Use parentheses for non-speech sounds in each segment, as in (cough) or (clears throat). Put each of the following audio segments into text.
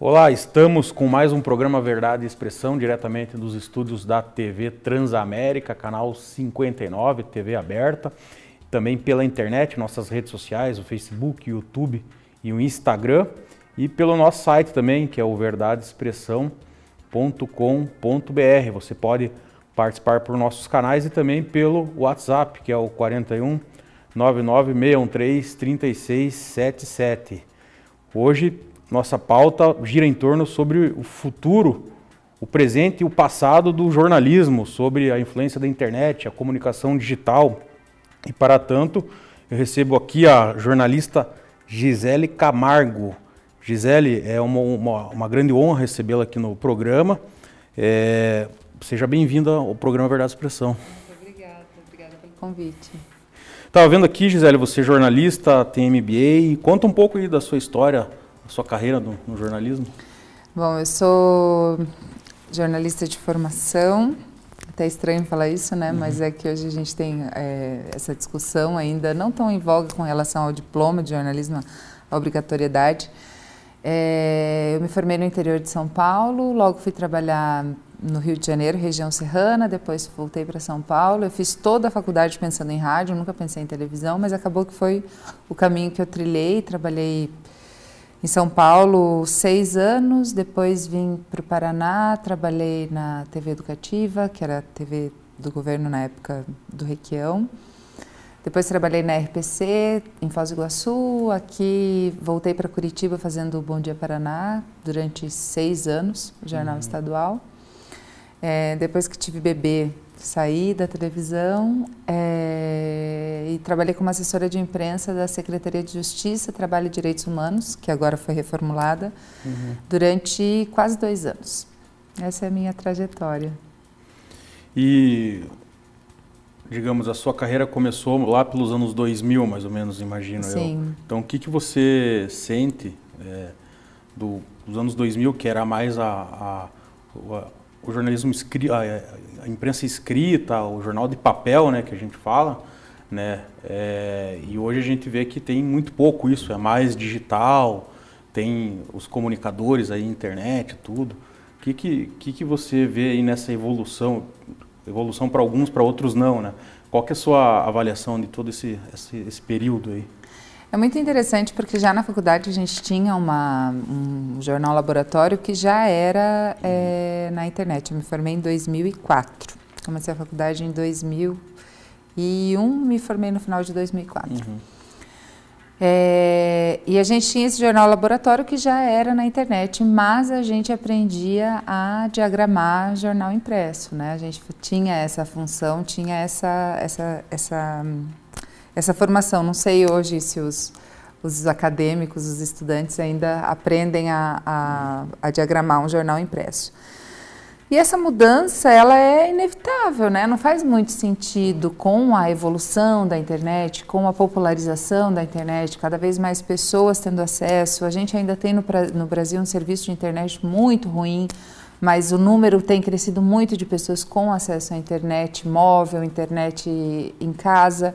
Olá, estamos com mais um programa Verdade e Expressão, diretamente dos estúdios da TV Transamérica, canal 59, TV aberta. Também pela internet, nossas redes sociais, o Facebook, o YouTube e o Instagram. E pelo nosso site também, que é o verdadeexpressão.com.br. Você pode participar por nossos canais e também pelo WhatsApp, que é o 41 99613 3677. Hoje nossa pauta gira em torno sobre o futuro, o presente e o passado do jornalismo, sobre a influência da internet, a comunicação digital. E para tanto, eu recebo aqui a jornalista Gisele Camargo. Gisele, é uma, uma, uma grande honra recebê-la aqui no programa. É, seja bem-vinda ao programa Verdade e Expressão. Muito obrigada, obrigada pelo convite. Estava vendo aqui, Gisele, você é jornalista, tem MBA. Conta um pouco aí da sua história a sua carreira no, no jornalismo? Bom, eu sou jornalista de formação, até estranho falar isso, né? Uhum. Mas é que hoje a gente tem é, essa discussão ainda não tão em voga com relação ao diploma de jornalismo, a obrigatoriedade. É, eu me formei no interior de São Paulo, logo fui trabalhar no Rio de Janeiro, região serrana, depois voltei para São Paulo. Eu fiz toda a faculdade pensando em rádio, nunca pensei em televisão, mas acabou que foi o caminho que eu trilhei, trabalhei em São Paulo seis anos, depois vim para o Paraná, trabalhei na TV Educativa, que era a TV do governo na época do Requião. Depois trabalhei na RPC, em Foz do Iguaçu, aqui voltei para Curitiba fazendo o Bom Dia Paraná durante seis anos, jornal uhum. estadual. É, depois que tive bebê, Saí da televisão é, e trabalhei como assessora de imprensa da Secretaria de Justiça, Trabalho e Direitos Humanos, que agora foi reformulada, uhum. durante quase dois anos. Essa é a minha trajetória. E, digamos, a sua carreira começou lá pelos anos 2000, mais ou menos, imagino Sim. Eu. Então, o que, que você sente é, do, dos anos 2000, que era mais a, a, a o jornalismo escrito, a, imprensa escrita, o jornal de papel, né, que a gente fala, né, é, e hoje a gente vê que tem muito pouco isso, é mais digital, tem os comunicadores aí, internet, tudo. O que, que, que, você vê aí nessa evolução? Evolução para alguns, para outros não, né? Qual que é a sua avaliação de todo esse, esse, esse período aí? É muito interessante porque já na faculdade a gente tinha uma, um jornal laboratório que já era é, na internet. Eu me formei em 2004. Comecei a faculdade em 2001, me formei no final de 2004. Uhum. É, e a gente tinha esse jornal laboratório que já era na internet, mas a gente aprendia a diagramar jornal impresso, né? A gente tinha essa função, tinha essa, essa, essa essa formação. Não sei hoje se os, os acadêmicos, os estudantes ainda aprendem a, a, a diagramar um jornal impresso. E essa mudança, ela é inevitável, né? Não faz muito sentido com a evolução da internet, com a popularização da internet, cada vez mais pessoas tendo acesso. A gente ainda tem no, no Brasil um serviço de internet muito ruim, mas o número tem crescido muito de pessoas com acesso à internet móvel, internet em casa.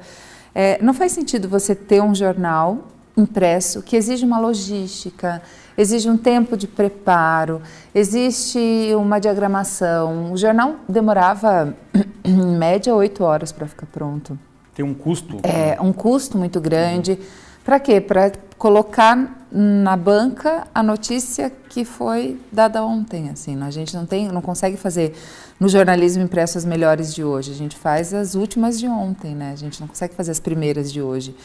É, não faz sentido você ter um jornal impresso que exige uma logística, exige um tempo de preparo, existe uma diagramação. O jornal demorava (clears throat) em média oito horas para ficar pronto. Tem um custo? É, um custo muito grande. Uhum para quê? Para colocar na banca a notícia que foi dada ontem, assim, né? a gente não tem, não consegue fazer no jornalismo impresso as melhores de hoje, a gente faz as últimas de ontem, né? A gente não consegue fazer as primeiras de hoje.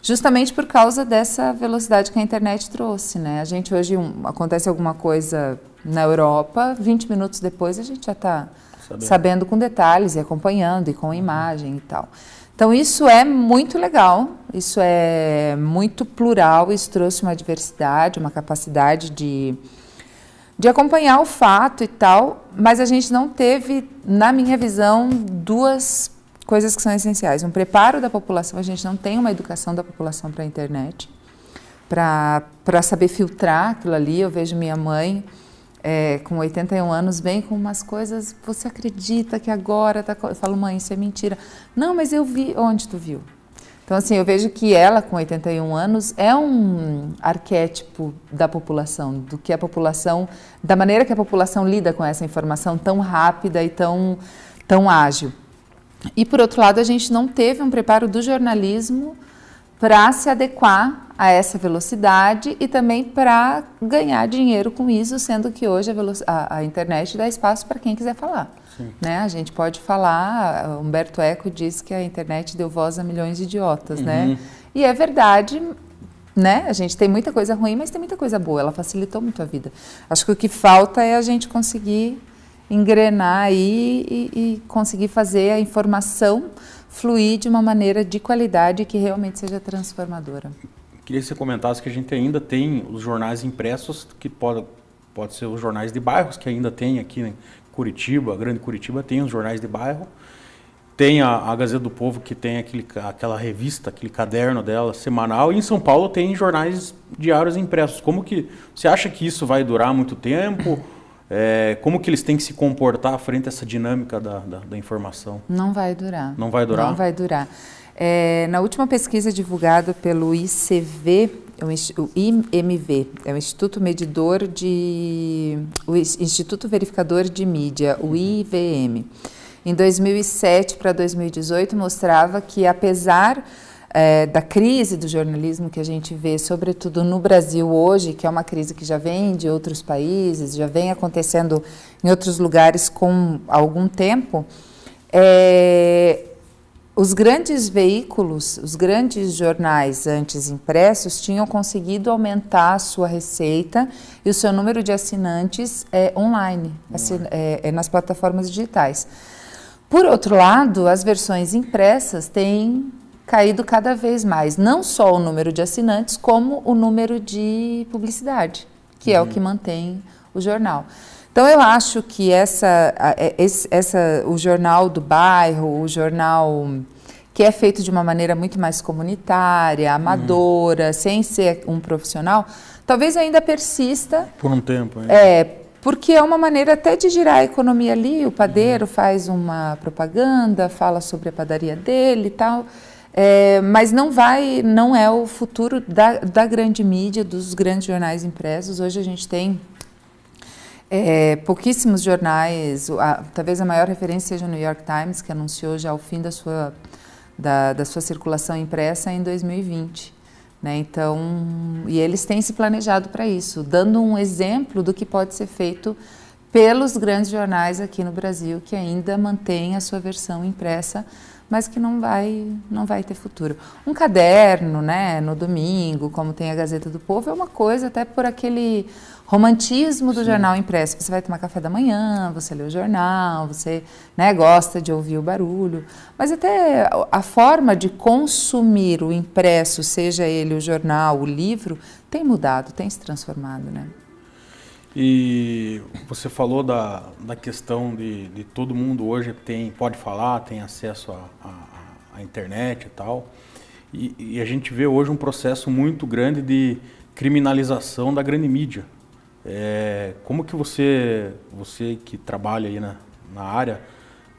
Justamente por causa dessa velocidade que a internet trouxe, né? A gente hoje um, acontece alguma coisa na Europa, 20 minutos depois a gente já está sabendo. sabendo com detalhes e acompanhando e com uhum. imagem e tal. Então, isso é muito legal, isso é muito plural, isso trouxe uma diversidade, uma capacidade de, de acompanhar o fato e tal, mas a gente não teve, na minha visão, duas coisas que são essenciais. Um preparo da população, a gente não tem uma educação da população para a internet, para saber filtrar aquilo ali. Eu vejo minha mãe é, com 81 anos vem com umas coisas, você acredita que agora tá... Eu falo, mãe, isso é mentira. Não, mas eu vi, onde tu viu? Então, assim, eu vejo que ela, com 81 anos, é um arquétipo da população, do que a população, da maneira que a população lida com essa informação tão rápida e tão, tão ágil. E, por outro lado, a gente não teve um preparo do jornalismo para se adequar a essa velocidade e também para ganhar dinheiro com isso, sendo que hoje a, a, a internet dá espaço para quem quiser falar. Sim. Né? A gente pode falar, Humberto Eco diz que a internet deu voz a milhões de idiotas, né? uhum. né? E é verdade, né? A gente tem muita coisa ruim, mas tem muita coisa boa, ela facilitou muito a vida. Acho que o que falta é a gente conseguir engrenar aí e, e conseguir fazer a informação fluir de uma maneira de qualidade que realmente seja transformadora queria que você comentasse que a gente ainda tem os jornais impressos, que pode, pode ser os jornais de bairros, que ainda tem aqui em né? Curitiba, Grande Curitiba tem os jornais de bairro. Tem a, a Gazeta do Povo, que tem aquele, aquela revista, aquele caderno dela semanal. E em São Paulo tem jornais diários impressos. Como que você acha que isso vai durar muito tempo? É, como que eles têm que se comportar frente a essa dinâmica da, da, da informação? Não vai durar. Não vai durar? Não vai durar. É, na última pesquisa divulgada pelo ICV, é o IMV, é o Instituto Medidor de. o Instituto Verificador de Mídia, o IVM, uhum. em 2007 para 2018, mostrava que, apesar é, da crise do jornalismo que a gente vê, sobretudo no Brasil hoje, que é uma crise que já vem de outros países, já vem acontecendo em outros lugares com algum tempo, é, os grandes veículos, os grandes jornais antes impressos tinham conseguido aumentar a sua receita e o seu número de assinantes é, online, assin é, é, nas plataformas digitais. Por outro lado, as versões impressas têm caído cada vez mais, não só o número de assinantes, como o número de publicidade, que uhum. é o uhum. que mantém o jornal. Então eu acho que essa, é, essa, o jornal do bairro, o jornal que é feito de uma maneira muito mais comunitária, uhum. amadora, uhum. sem ser um profissional, talvez ainda persista. Por um tempo. ainda. É, porque é uma maneira até de girar a economia ali. O padeiro uhum. faz uma propaganda, fala sobre a padaria dele e tal. É, mas não vai, não é o futuro da, da grande mídia, dos grandes jornais impressos. Hoje a gente tem é, pouquíssimos jornais, a, talvez a maior referência seja o New York Times, que anunciou já o fim da sua, da, da sua circulação impressa em 2020. Né? Então, e eles têm se planejado para isso, dando um exemplo do que pode ser feito pelos grandes jornais aqui no Brasil que ainda mantém a sua versão impressa, mas que não vai não vai ter futuro. Um caderno, né, no domingo, como tem a Gazeta do Povo, é uma coisa até por aquele romantismo do Sim. jornal impresso. Você vai tomar café da manhã, você lê o jornal, você né, gosta de ouvir o barulho. Mas até a forma de consumir o impresso, seja ele o jornal, o livro, tem mudado, tem se transformado, né? E você falou da, da questão de, de todo mundo hoje tem, pode falar, tem acesso à internet e tal. E, e a gente vê hoje um processo muito grande de criminalização da grande mídia. É, como que você, você que trabalha aí na, na área,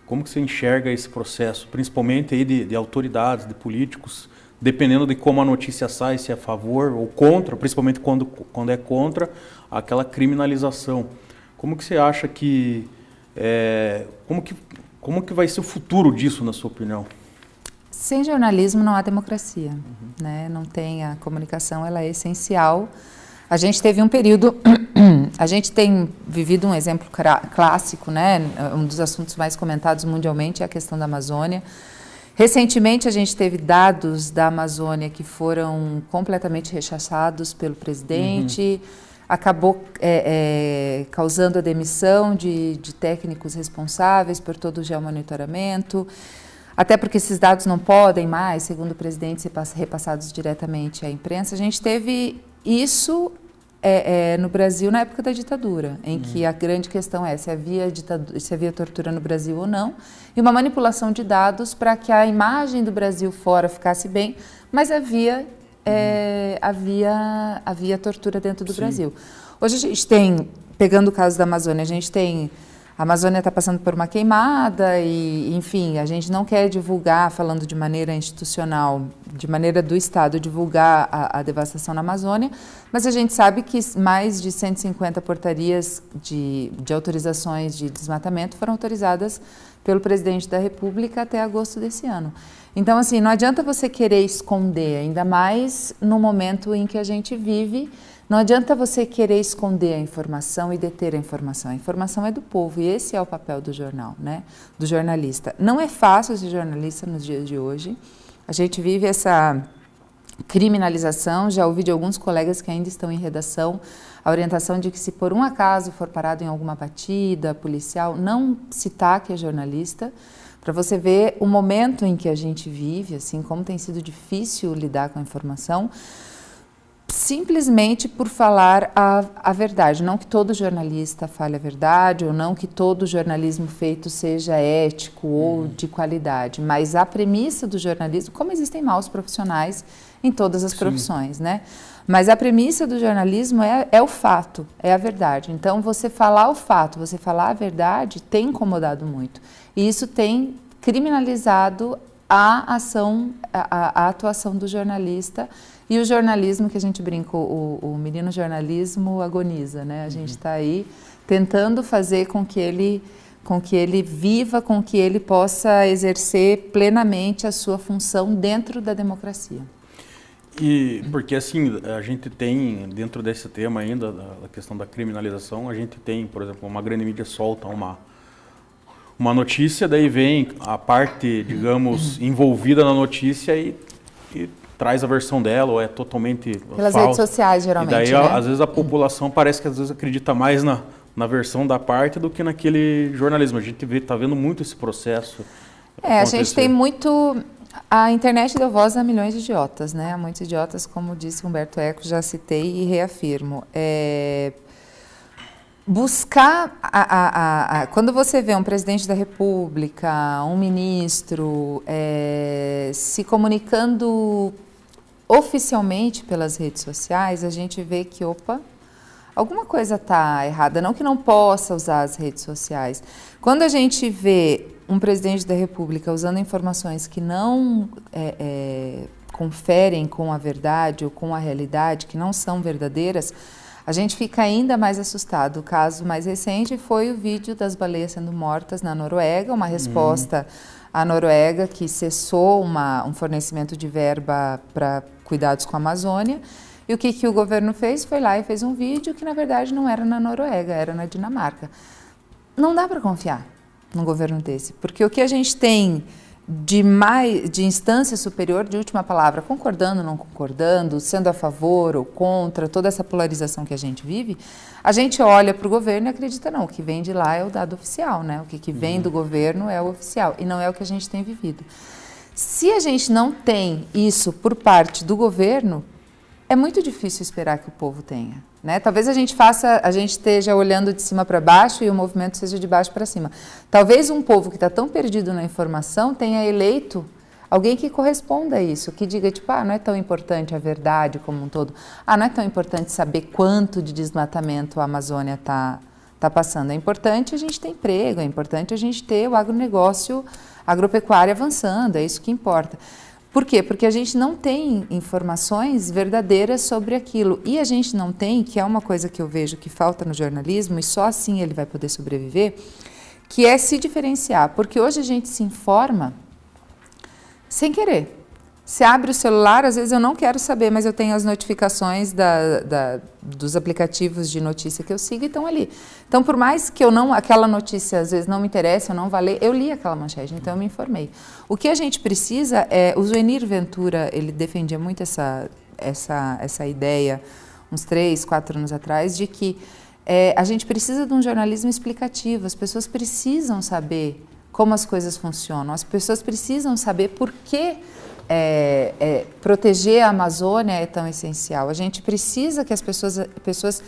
como que você enxerga esse processo, principalmente aí de, de autoridades, de políticos, dependendo de como a notícia sai, se é a favor ou contra, principalmente quando, quando é contra, aquela criminalização. Como que você acha que, é, como que como que vai ser o futuro disso, na sua opinião? Sem jornalismo não há democracia, uhum. né? Não tem a comunicação, ela é essencial a gente teve um período, (clears throat) a gente tem vivido um exemplo clássico, né? Um dos assuntos mais comentados mundialmente é a questão da Amazônia. Recentemente, a gente teve dados da Amazônia que foram completamente rechaçados pelo presidente, uhum. acabou é, é, causando a demissão de, de técnicos responsáveis por todo o geomonitoramento. Até porque esses dados não podem mais, segundo o presidente, ser repassados diretamente à imprensa. A gente teve isso é, é, no Brasil na época da ditadura, em hum. que a grande questão é se havia, ditadura, se havia tortura no Brasil ou não, e uma manipulação de dados para que a imagem do Brasil fora ficasse bem, mas havia, é, hum. havia, havia tortura dentro do Sim. Brasil. Hoje a gente tem, pegando o caso da Amazônia, a gente tem a Amazônia está passando por uma queimada e, enfim, a gente não quer divulgar, falando de maneira institucional, de maneira do Estado, divulgar a, a devastação na Amazônia, mas a gente sabe que mais de 150 portarias de, de autorizações de desmatamento foram autorizadas pelo presidente da República até agosto desse ano. Então, assim, não adianta você querer esconder, ainda mais no momento em que a gente vive não adianta você querer esconder a informação e deter a informação. A informação é do povo e esse é o papel do jornal, né? Do jornalista. Não é fácil ser jornalista nos dias de hoje. A gente vive essa criminalização. Já ouvi de alguns colegas que ainda estão em redação a orientação de que se por um acaso for parado em alguma batida policial, não citar que é jornalista para você ver o momento em que a gente vive, assim como tem sido difícil lidar com a informação simplesmente por falar a, a verdade. Não que todo jornalista fale a verdade, ou não que todo jornalismo feito seja ético ou hum. de qualidade, mas a premissa do jornalismo, como existem maus profissionais em todas as Sim. profissões, né? Mas a premissa do jornalismo é, é o fato, é a verdade. Então, você falar o fato, você falar a verdade, tem incomodado muito. E isso tem criminalizado a ação, a, a atuação do jornalista e o jornalismo, que a gente brinca, o, o menino jornalismo agoniza, né? A gente está uhum. Tá aí tentando fazer com que ele com que ele viva, com que ele possa exercer plenamente a sua função dentro da democracia. E porque assim a gente tem dentro desse tema ainda da questão da criminalização, a gente tem, por exemplo, uma grande mídia solta uma uma notícia, daí vem a parte, digamos, (clears throat) envolvida na notícia e, e traz a versão dela ou é totalmente Pelas falsa. redes sociais, geralmente, e daí, né? às vezes, a população parece que às vezes acredita mais na, na versão da parte do que naquele jornalismo. A gente está vendo muito esse processo. É, a gente tem muito... A internet deu voz a milhões de idiotas, né? Muitos idiotas, como disse Humberto Eco, já citei e reafirmo. É, buscar a, a, a, quando você vê um presidente da república um ministro é, se comunicando oficialmente pelas redes sociais a gente vê que opa alguma coisa está errada não que não possa usar as redes sociais quando a gente vê um presidente da república usando informações que não é, é, conferem com a verdade ou com a realidade que não são verdadeiras a gente fica ainda mais assustado. O caso mais recente foi o vídeo das baleias sendo mortas na Noruega, uma uhum. resposta hum. à Noruega que cessou uma, um fornecimento de verba para cuidados com a Amazônia. E o que, que o governo fez? Foi lá e fez um vídeo que, na verdade, não era na Noruega, era na Dinamarca. Não dá para confiar num governo desse, porque o que a gente tem de mais de instância superior de última palavra, concordando, não concordando, sendo a favor ou contra, toda essa polarização que a gente vive, a gente olha para o governo e acredita não, o que vem de lá é o dado oficial, né? O que, que vem uhum. do governo é o oficial e não é o que a gente tem vivido. Se a gente não tem isso por parte do governo, é muito difícil esperar que o povo tenha. Né? Talvez a gente faça, a gente esteja olhando de cima para baixo e o movimento seja de baixo para cima. Talvez um povo que está tão perdido na informação tenha eleito alguém que corresponda a isso, que diga tipo, ah, não é tão importante a verdade como um todo, ah, não é tão importante saber quanto de desmatamento a Amazônia está tá passando. É importante a gente ter emprego, é importante a gente ter o agronegócio agropecuário avançando, é isso que importa. Por quê? Porque a gente não tem informações verdadeiras sobre aquilo. E a gente não tem, que é uma coisa que eu vejo que falta no jornalismo, e só assim ele vai poder sobreviver, que é se diferenciar. Porque hoje a gente se informa sem querer se abre o celular, às vezes eu não quero saber, mas eu tenho as notificações da, da, dos aplicativos de notícia que eu sigo e estão ali. Então, por mais que eu não, aquela notícia às vezes não me interesse, eu não vá eu li aquela manchete, então eu me informei. O que a gente precisa é, o Zuenir Ventura, ele defendia muito essa, essa, essa ideia, uns três, quatro anos atrás, de que é, a gente precisa de um jornalismo explicativo, as pessoas precisam saber como as coisas funcionam, as pessoas precisam saber por que é, é, proteger a Amazônia é tão essencial. A gente precisa que as pessoas, pessoas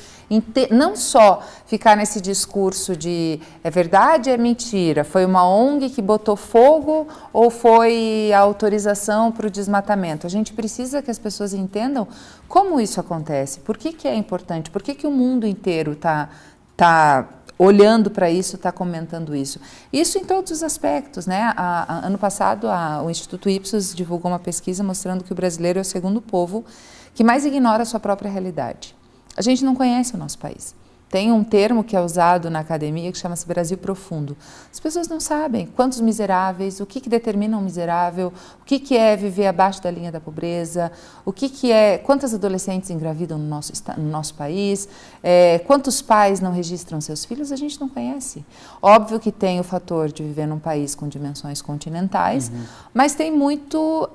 não só ficar nesse discurso de é verdade, é mentira, foi uma ONG que botou fogo ou foi a autorização para o desmatamento. A gente precisa que as pessoas entendam como isso acontece, por que, que é importante, por que, que o mundo inteiro está. tá, tá olhando para isso, está comentando isso. Isso em todos os aspectos, né? A, a, ano passado, a, o Instituto Ipsos divulgou uma pesquisa mostrando que o brasileiro é o segundo povo que mais ignora a sua própria realidade. A gente não conhece o nosso país. Tem um termo que é usado na academia que chama-se Brasil Profundo. As pessoas não sabem quantos miseráveis, o que, que determina um miserável, o que, que é viver abaixo da linha da pobreza, o que, que é quantas adolescentes engravidam no nosso, no nosso país, é, quantos pais não registram seus filhos, a gente não conhece. Óbvio que tem o fator de viver num país com dimensões continentais, uhum. mas tem muito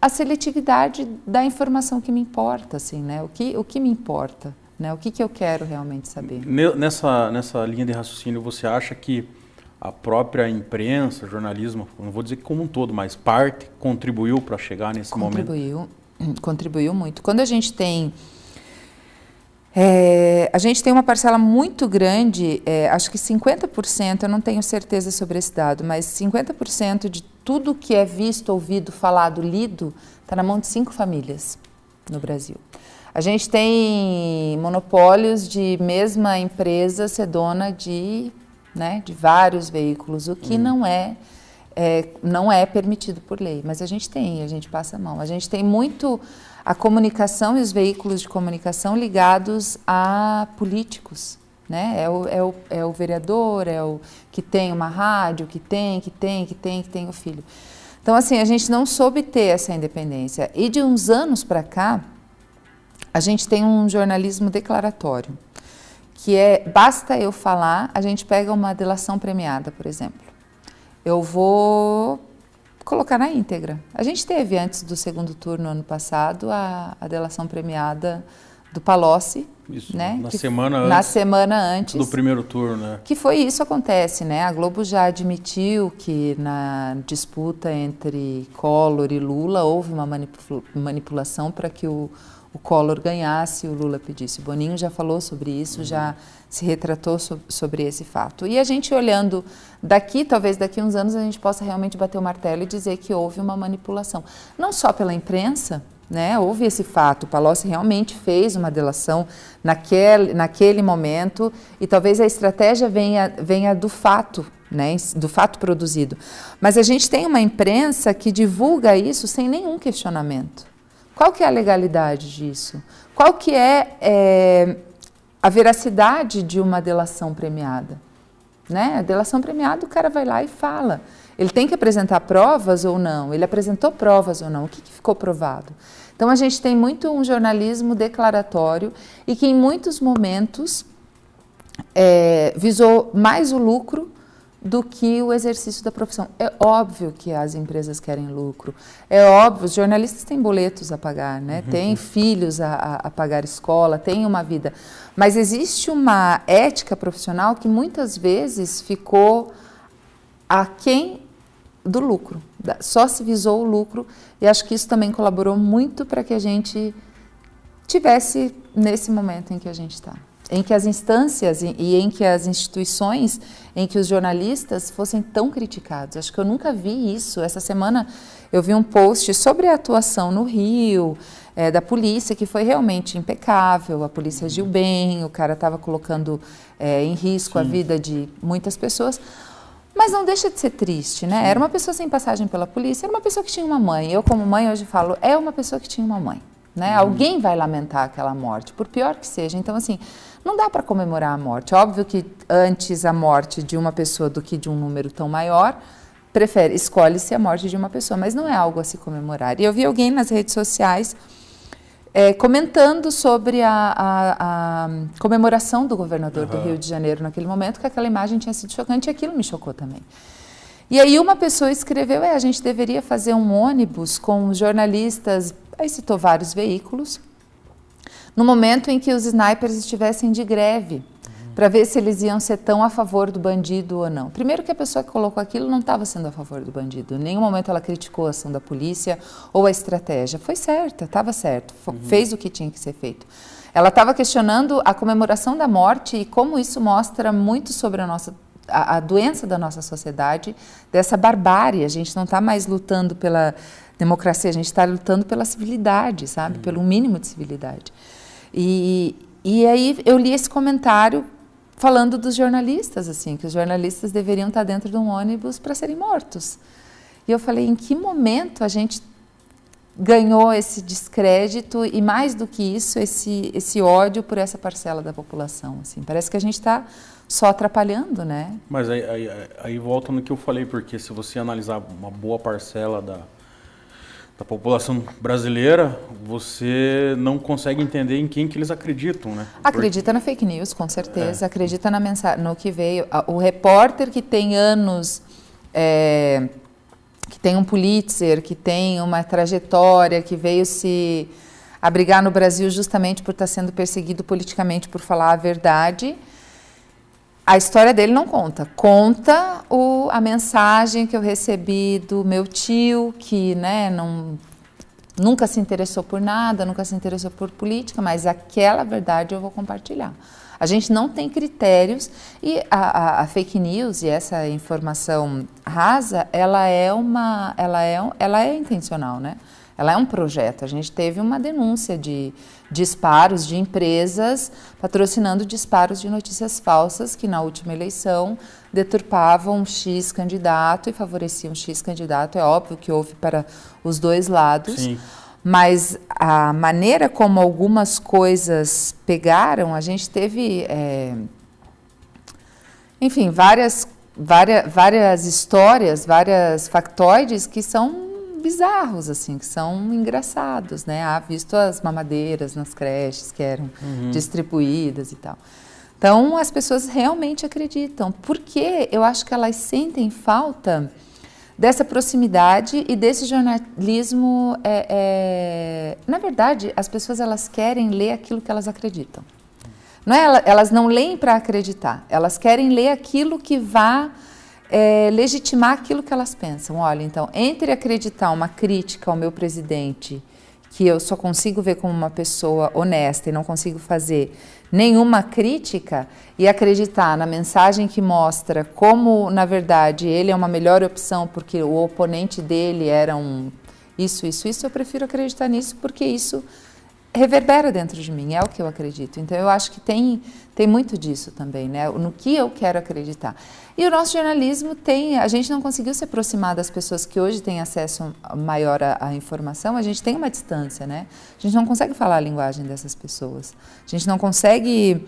a seletividade da informação que me importa, assim, né? O que, o que me importa. Né? O que, que eu quero realmente saber? Nessa, nessa linha de raciocínio, você acha que a própria imprensa, jornalismo, não vou dizer como um todo, mas parte contribuiu para chegar nesse contribuiu, momento? Contribuiu, (clears throat) contribuiu muito. Quando a gente tem é, a gente tem uma parcela muito grande, é, acho que 50%, eu não tenho certeza sobre esse dado, mas 50% de tudo que é visto, ouvido, falado, lido, está na mão de cinco famílias no Brasil. A gente tem monopólios de mesma empresa ser dona de, né, de vários veículos, o que hum. não é, é, não é permitido por lei, mas a gente tem, a gente passa a mão. A gente tem muito a comunicação e os veículos de comunicação ligados a políticos. Né? É, o, é, o, é o vereador, é o que tem uma rádio, que tem, que tem, que tem, que tem o filho. Então, assim, a gente não soube ter essa independência. E de uns anos para cá, a gente tem um jornalismo declaratório, que é basta eu falar, a gente pega uma delação premiada, por exemplo. Eu vou colocar na íntegra. A gente teve antes do segundo turno ano passado a, a delação premiada do Palocci, isso, né? Na que, semana antes. Na semana antes. Do primeiro turno, né? Que foi isso acontece, né? A Globo já admitiu que na disputa entre Collor e Lula houve uma manipulação para que o o Collor ganhasse e o Lula pedisse. O Boninho já falou sobre isso, uhum. já se retratou so sobre esse fato. E a gente olhando daqui, talvez daqui uns anos a gente possa realmente bater o martelo e dizer que houve uma manipulação. Não só pela imprensa, né? houve esse fato, o Palocci realmente fez uma delação naquele, naquele momento e talvez a estratégia venha, venha do fato, né? do fato produzido. Mas a gente tem uma imprensa que divulga isso sem nenhum questionamento. Qual que é a legalidade disso? Qual que é, é a veracidade de uma delação premiada? Né? A delação premiada, o cara vai lá e fala. Ele tem que apresentar provas ou não? Ele apresentou provas ou não? O que, que ficou provado? Então, a gente tem muito um jornalismo declaratório e que, em muitos momentos, é, visou mais o lucro do que o exercício da profissão. É óbvio que as empresas querem lucro, é óbvio, os jornalistas têm boletos a pagar, né? Uhum. têm filhos a, a pagar escola, têm uma vida. Mas existe uma ética profissional que muitas vezes ficou aquém do lucro. Só se visou o lucro e acho que isso também colaborou muito para que a gente tivesse nesse momento em que a gente está em que as instâncias e em que as instituições, em que os jornalistas fossem tão criticados. Acho que eu nunca vi isso. Essa semana eu vi um post sobre a atuação no Rio, é, da polícia, que foi realmente impecável. A polícia agiu uhum. bem, o cara estava colocando é, em risco Sim. a vida de muitas pessoas. Mas não deixa de ser triste, né? Sim. Era uma pessoa sem passagem pela polícia, era uma pessoa que tinha uma mãe. Eu, como mãe, hoje falo, é uma pessoa que tinha uma mãe. Né? Hum. Alguém vai lamentar aquela morte, por pior que seja. Então, assim, não dá para comemorar a morte. Óbvio que antes a morte de uma pessoa do que de um número tão maior, prefere escolhe-se a morte de uma pessoa, mas não é algo a se comemorar. E eu vi alguém nas redes sociais é, comentando sobre a, a, a, comemoração do governador uhum. do Rio de Janeiro naquele momento, que aquela imagem tinha sido chocante e aquilo me chocou também. E aí uma pessoa escreveu, é, a gente deveria fazer um ônibus com jornalistas, aí citou vários veículos, no momento em que os snipers estivessem de greve, para ver se eles iam ser tão a favor do bandido ou não. Primeiro que a pessoa que colocou aquilo não estava sendo a favor do bandido. Em nenhum momento ela criticou a ação da polícia ou a estratégia. Foi certa, estava certo, uhum. fez o que tinha que ser feito. Ela estava questionando a comemoração da morte e como isso mostra muito sobre a nossa a, a doença da nossa sociedade, dessa barbárie. A gente não está mais lutando pela democracia, a gente está lutando pela civilidade, sabe? Uhum. Pelo mínimo de civilidade. E, e aí eu li esse comentário falando dos jornalistas, assim, que os jornalistas deveriam estar dentro de um ônibus para serem mortos. E eu falei, em que momento a gente ganhou esse descrédito e mais do que isso, esse, esse ódio por essa parcela da população, assim. Parece que a gente está só atrapalhando, né? Mas aí, aí, aí volta no que eu falei, porque se você analisar uma boa parcela da, da população brasileira, você não consegue entender em quem que eles acreditam, né? Acredita Porque... na fake news, com certeza. É. Acredita na mensagem, no que veio. O repórter que tem anos, é, que tem um Pulitzer, que tem uma trajetória, que veio se abrigar no Brasil justamente por estar sendo perseguido politicamente por falar a verdade a história dele não conta. Conta o, a mensagem que eu recebi do meu tio, que né, não, nunca se interessou por nada, nunca se interessou por política, mas aquela verdade eu vou compartilhar. A gente não tem critérios e a, a, a fake news e essa informação rasa, ela é uma, ela é, ela é intencional, né? Ela é um projeto. A gente teve uma denúncia de disparos de empresas patrocinando disparos de notícias falsas que na última eleição deturpavam X candidato e favoreciam X candidato. É óbvio que houve para os dois lados. Sim. Mas a maneira como algumas coisas pegaram, a gente teve, é, enfim, várias, várias, várias histórias, várias factoides que são bizarros, assim, que são engraçados, né? Há visto as mamadeiras nas creches que eram uhum. distribuídas e tal. Então, as pessoas realmente acreditam, porque eu acho que elas sentem falta dessa proximidade e desse jornalismo. É, é... Na verdade, as pessoas elas querem ler aquilo que elas acreditam. Não é, elas não leem para acreditar, elas querem ler aquilo que vá é, legitimar aquilo que elas pensam. Olha, então, entre acreditar uma crítica ao meu presidente, que eu só consigo ver como uma pessoa honesta e não consigo fazer nenhuma crítica, e acreditar na mensagem que mostra como, na verdade, ele é uma melhor opção porque o oponente dele era um isso, isso, isso, eu prefiro acreditar nisso porque isso reverbera dentro de mim, é o que eu acredito. Então eu acho que tem, tem muito disso também, né? No que eu quero acreditar. E o nosso jornalismo tem, a gente não conseguiu se aproximar das pessoas que hoje têm acesso maior à, à informação, a gente tem uma distância, né? A gente não consegue falar a linguagem dessas pessoas. A gente não consegue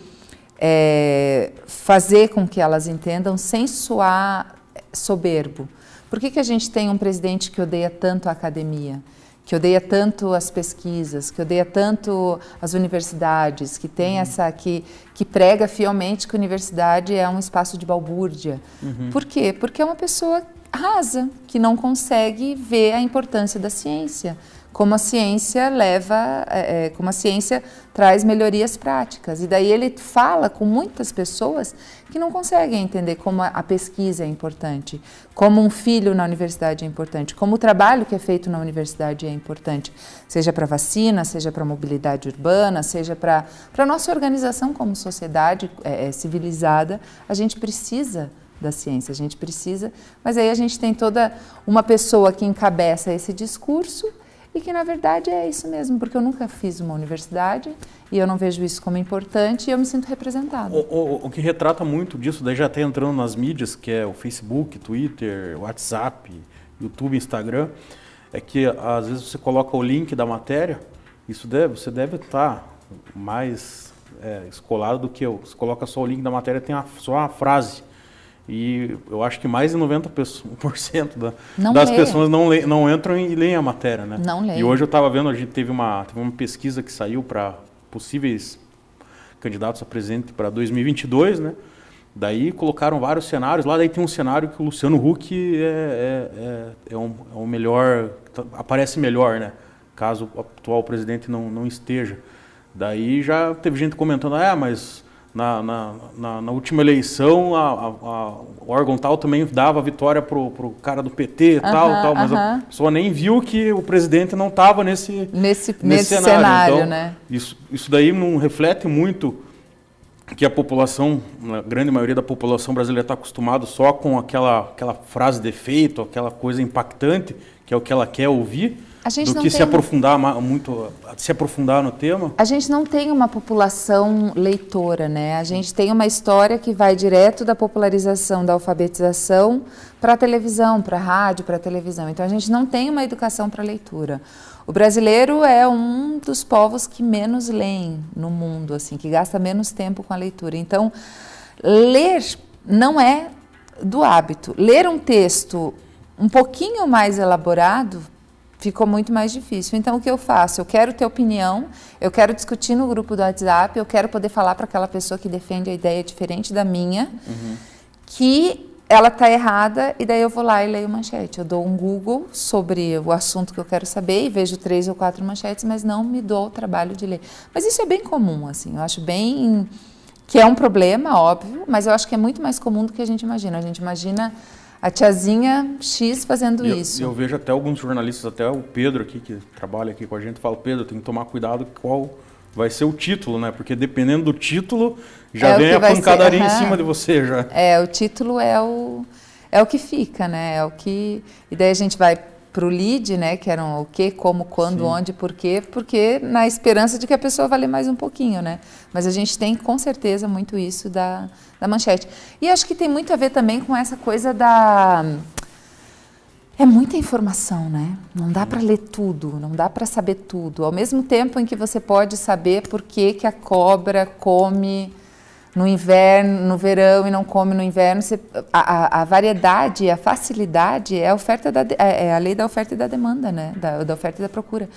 é, fazer com que elas entendam sem soar soberbo. Por que, que a gente tem um presidente que odeia tanto a academia? que odeia tanto as pesquisas, que odeia tanto as universidades, que tem uhum. essa que que prega fielmente que a universidade é um espaço de balbúrdia. Uhum. Por quê? Porque é uma pessoa rasa que não consegue ver a importância da ciência, como a ciência leva, é, é como a ciência traz melhorias práticas. E daí ele fala com muitas pessoas que não conseguem entender como a pesquisa é importante, como um filho na universidade é importante, como o trabalho que é feito na universidade é importante, seja para vacina, seja para mobilidade urbana, seja para a nossa organização como sociedade é, é, civilizada, a gente precisa da ciência, a gente precisa, mas aí a gente tem toda uma pessoa que encabeça esse discurso e que na verdade é isso mesmo, porque eu nunca fiz uma universidade, e eu não vejo isso como importante e eu me sinto representado O, o, o que retrata muito disso, daí já até entrando nas mídias, que é o Facebook, Twitter, WhatsApp, YouTube, Instagram, é que às vezes você coloca o link da matéria, isso deve, você deve estar tá mais é, escolado do que eu. Você coloca só o link da matéria, tem a, só a frase. E eu acho que mais de 90% da, das lê. pessoas não, não entram e leem a matéria, né? Não E hoje eu estava vendo, a gente teve uma, teve uma pesquisa que saiu para possíveis candidatos a presidente para 2022, né? Daí colocaram vários cenários lá, daí tem um cenário que o Luciano Huck é, é, é, é um, é melhor, tá, aparece melhor, né? Caso o atual presidente não, não esteja. Daí já teve gente comentando, ah, mas na, na, na, na última eleição, a, a, a, o órgão tal também dava vitória pro, pro cara do PT e tal, tal, mas a pessoa nem viu que o presidente não estava nesse, nesse, nesse, nesse cenário. cenário então, né? isso, isso daí não reflete muito que a população, né, a grande maioria da população brasileira está acostumada só com aquela, aquela frase de efeito, aquela coisa impactante, que é o que ela quer ouvir, do que tem... se aprofundar muito, se aprofundar no tema? A gente não tem uma população leitora, né? A gente tem uma história que vai direto da popularização da alfabetização para a televisão, para a rádio, para a televisão. Então a gente não tem uma educação para leitura. O brasileiro é um dos povos que menos leem no mundo, assim, que gasta menos tempo com a leitura. Então, ler não é do hábito. Ler um texto um pouquinho mais elaborado ficou muito mais difícil. Então, o que eu faço? Eu quero ter opinião, eu quero discutir no grupo do WhatsApp, eu quero poder falar para aquela pessoa que defende a ideia diferente da minha, uhum. que ela está errada, e daí eu vou lá e leio manchete. Eu dou um Google sobre o assunto que eu quero saber e vejo três ou quatro manchetes, mas não me dou o trabalho de ler. Mas isso é bem comum, assim, eu acho bem. que é um problema, óbvio, mas eu acho que é muito mais comum do que a gente imagina. A gente imagina a tiazinha X fazendo isso. Eu, vejo até alguns jornalistas, até o Pedro aqui, que trabalha aqui com a gente, fala, Pedro, tem que tomar cuidado qual vai ser o título, né? Porque dependendo do título, já é vem a pancadaria uhum. em cima de você já. É, o título é o é o que fica, né? É o que e daí a gente vai para o lead, né, que eram o que, como, quando, Sim. onde, porquê, porque na esperança de que a pessoa vale mais um pouquinho, né? Mas a gente tem com certeza muito isso da, da manchete. E acho que tem muito a ver também com essa coisa da é muita informação, né? Não dá para ler tudo, não dá para saber tudo. Ao mesmo tempo em que você pode saber por que, que a cobra come no inverno, no verão e não come no inverno. Você, a, a, variedade, a facilidade é a, oferta da, é, é a lei da oferta e da demanda, né? da, da oferta e da procura.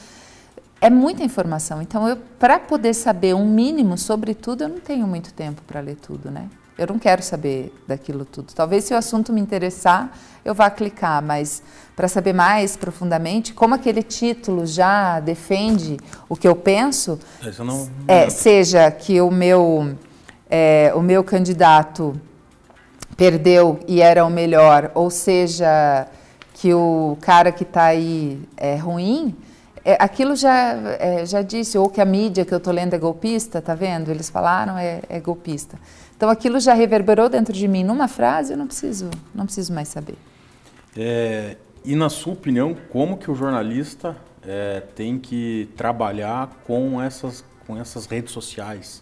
É muita informação. Então, eu para poder saber um mínimo sobre tudo, eu não tenho muito tempo para ler tudo, né? Eu não quero saber daquilo tudo. Talvez se o assunto me interessar, eu vá clicar, mas para saber mais profundamente como aquele título já defende o que eu penso, não é, seja que o meu é, o meu candidato perdeu e era o melhor, ou seja, que o cara que está aí é ruim, é, aquilo já, é, já disse, ou que a mídia que eu estou lendo é golpista, tá vendo? Eles falaram, é, é, golpista. Então aquilo já reverberou dentro de mim numa frase, eu não preciso, não preciso mais saber. É, e na sua opinião, como que o jornalista é, tem que trabalhar com essas, com essas redes sociais?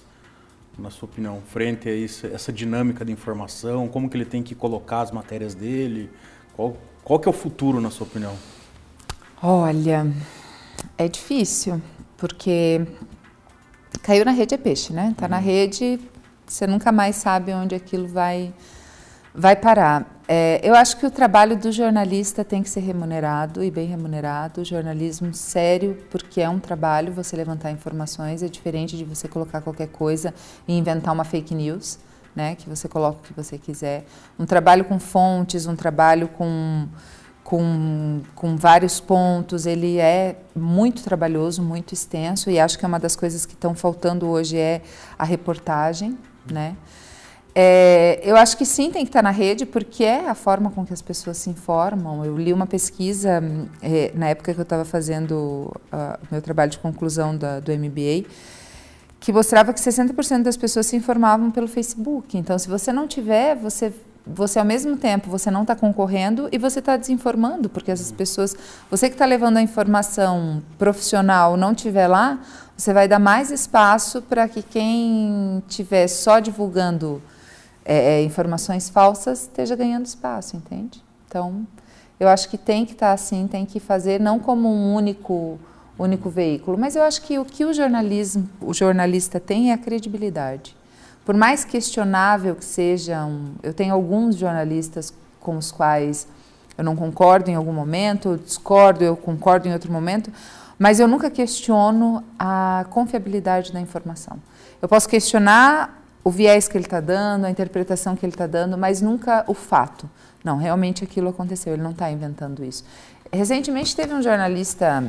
na sua opinião, frente a isso, essa dinâmica de informação? Como que ele tem que colocar as matérias dele? Qual, qual que é o futuro, na sua opinião? Olha, é difícil, porque caiu na rede é peixe, né? Tá uhum. na rede, você nunca mais sabe onde aquilo vai, vai parar. É, eu acho que o trabalho do jornalista tem que ser remunerado e bem remunerado. Jornalismo sério, porque é um trabalho você levantar informações, é diferente de você colocar qualquer coisa e inventar uma fake news, né? Que você coloca o que você quiser. Um trabalho com fontes, um trabalho com. Com, com vários pontos, ele é muito trabalhoso, muito extenso, e acho que é uma das coisas que estão faltando hoje é a reportagem, né? É, eu acho que sim, tem que estar na rede, porque é a forma com que as pessoas se informam. Eu li uma pesquisa é, na época que eu estava fazendo uh, meu trabalho de conclusão da, do MBA, que mostrava que 60% das pessoas se informavam pelo Facebook. Então, se você não tiver, você você ao mesmo tempo você não está concorrendo e você está desinformando porque essas pessoas você que está levando a informação profissional não tiver lá você vai dar mais espaço para que quem tiver só divulgando é, é, informações falsas esteja ganhando espaço, entende? Então, eu acho que tem que estar tá assim, tem que fazer não como um único único veículo, mas eu acho que o que o jornalismo, o jornalista tem é a credibilidade. Por mais questionável que sejam, eu tenho alguns jornalistas com os quais eu não concordo em algum momento, eu discordo, eu concordo em outro momento, mas eu nunca questiono a confiabilidade da informação. Eu posso questionar o viés que ele está dando, a interpretação que ele está dando, mas nunca o fato. Não, realmente aquilo aconteceu, ele não está inventando isso. Recentemente teve um jornalista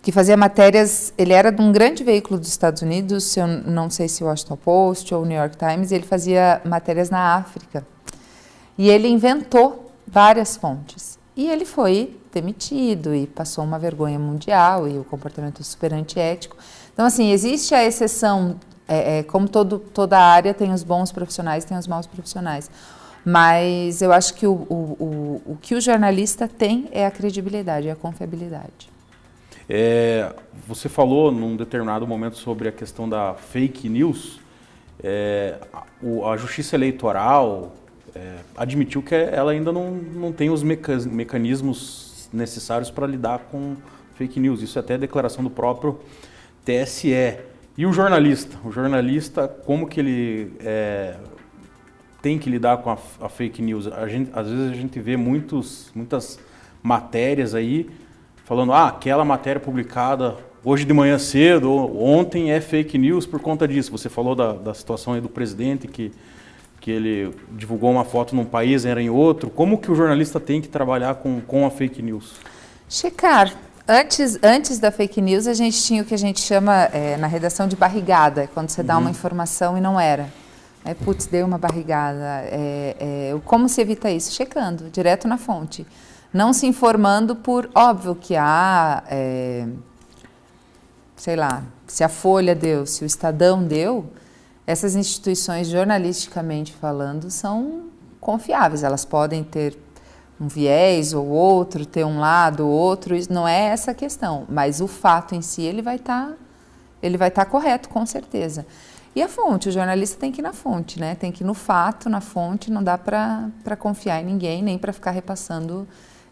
que fazia matérias, ele era de um grande veículo dos Estados Unidos, eu não sei se o Washington Post ou o New York Times, ele fazia matérias na África. E ele inventou várias fontes. E ele foi demitido e passou uma vergonha mundial e o comportamento super antiético. Então, assim, existe a exceção é, é, como todo, toda área tem os bons profissionais, tem os maus profissionais. Mas eu acho que o, o, o, o que o jornalista tem é a credibilidade, é a confiabilidade. É, você falou num determinado momento sobre a questão da fake news. É, a, a justiça eleitoral é, admitiu que ela ainda não, não tem os meca mecanismos necessários para lidar com fake news. Isso é até a declaração do próprio TSE. E o jornalista? O jornalista, como que ele é, tem que lidar com a, a fake news? A gente, às vezes a gente vê muitos, muitas matérias aí falando, ah, aquela matéria publicada hoje de manhã cedo, ou ontem é fake news por conta disso. Você falou da, da situação aí do presidente que, que ele divulgou uma foto num país, era em outro. Como que o jornalista tem que trabalhar com, com a fake news? Checar Antes, antes da fake news, a gente tinha o que a gente chama é, na redação de barrigada, quando você dá uhum. uma informação e não era. É, putz, deu uma barrigada. É, é, como se evita isso? Checando, direto na fonte. Não se informando por, óbvio que há, é, sei lá, se a Folha deu, se o Estadão deu, essas instituições, jornalisticamente falando, são confiáveis. Elas podem ter um viés ou outro, ter um lado ou outro, não é essa a questão, mas o fato em si ele vai estar tá, ele vai estar tá correto com certeza. E a fonte, o jornalista tem que ir na fonte, né? Tem que ir no fato, na fonte, não dá para confiar em ninguém, nem para ficar repassando